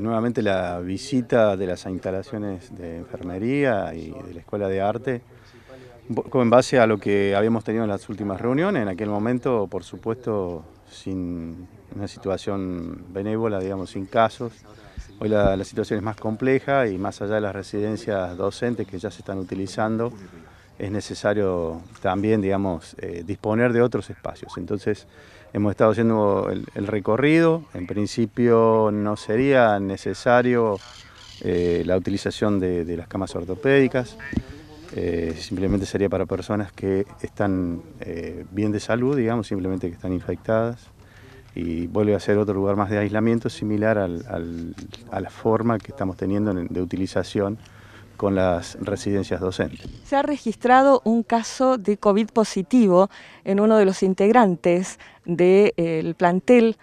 nuevamente la visita de las instalaciones de enfermería y de la Escuela de Arte, con en base a lo que habíamos tenido en las últimas reuniones, en aquel momento, por supuesto, sin una situación benévola, digamos, sin casos. Hoy la, la situación es más compleja y más allá de las residencias docentes que ya se están utilizando, es necesario también, digamos, eh, disponer de otros espacios. Entonces, hemos estado haciendo el, recorrido. En principio no sería necesario eh, la utilización de, las camas ortopédicas. Eh, simplemente sería para personas que están bien de salud, digamos, simplemente que están infectadas. Y vuelve a ser otro lugar más de aislamiento similar a la forma que estamos teniendo de utilización con las residencias docentes. Se ha registrado un caso de COVID positivo en uno de los integrantes del eh, plantel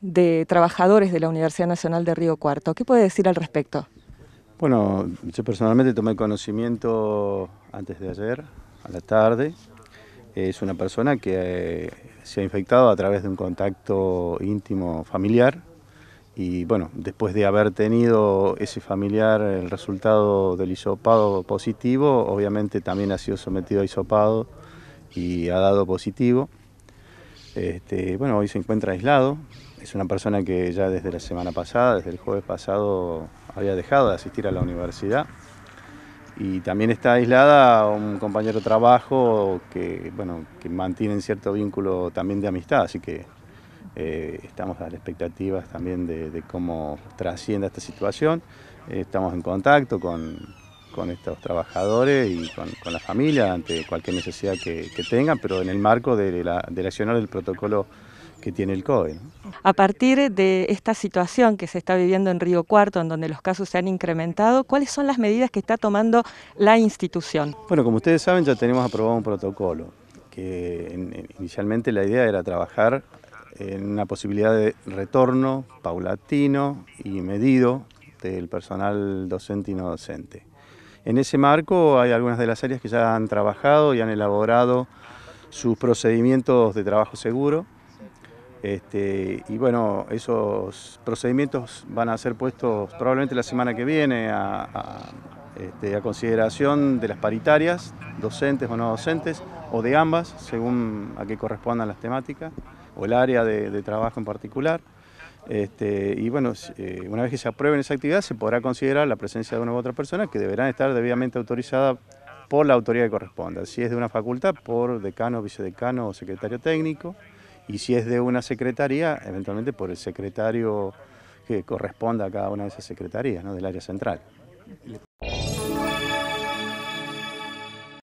de trabajadores de la Universidad Nacional de Río Cuarto. ¿Qué puede decir al respecto? Bueno, yo personalmente tomé conocimiento antes de ayer, a la tarde. Es una persona que eh, se ha infectado a través de un contacto íntimo familiar y bueno, después de haber tenido ese familiar el resultado del hisopado positivo, obviamente también ha sido sometido a hisopado y ha dado positivo. Este, bueno, hoy se encuentra aislado. Es una persona que ya desde la semana pasada, desde el jueves pasado, había dejado de asistir a la universidad. Y también está aislada un compañero de trabajo que, bueno, que cierto vínculo también de amistad, así que eh, estamos a las expectativas también de, cómo trascienda esta situación. Eh, estamos en contacto con, estos trabajadores y con, la familia ante cualquier necesidad que, tengan, pero en el marco de la, del accionar del protocolo que tiene el COE. A partir de esta situación que se está viviendo en Río Cuarto, en donde los casos se han incrementado, ¿cuáles son las medidas que está tomando la institución? Bueno, como ustedes saben, ya tenemos aprobado un protocolo, que inicialmente la idea era trabajar en una posibilidad de retorno paulatino y medido del personal docente y no docente. En ese marco hay algunas de las áreas que ya han trabajado y han elaborado sus procedimientos de trabajo seguro. Este, y bueno, esos procedimientos van a ser puestos probablemente la semana que viene este, a consideración de las paritarias, docentes o no docentes, o de ambas, según a qué correspondan las temáticas o el área de, trabajo en particular. Este, y bueno, eh, una vez que se aprueben esa actividad se podrá considerar la presencia de una u otra persona que deberán estar debidamente autorizada por la autoridad que corresponda. Si es de una facultad, por decano, vicedecano o secretario técnico. Y si es de una secretaría, eventualmente por el secretario que corresponda a cada una de esas secretarías ¿no? del área central.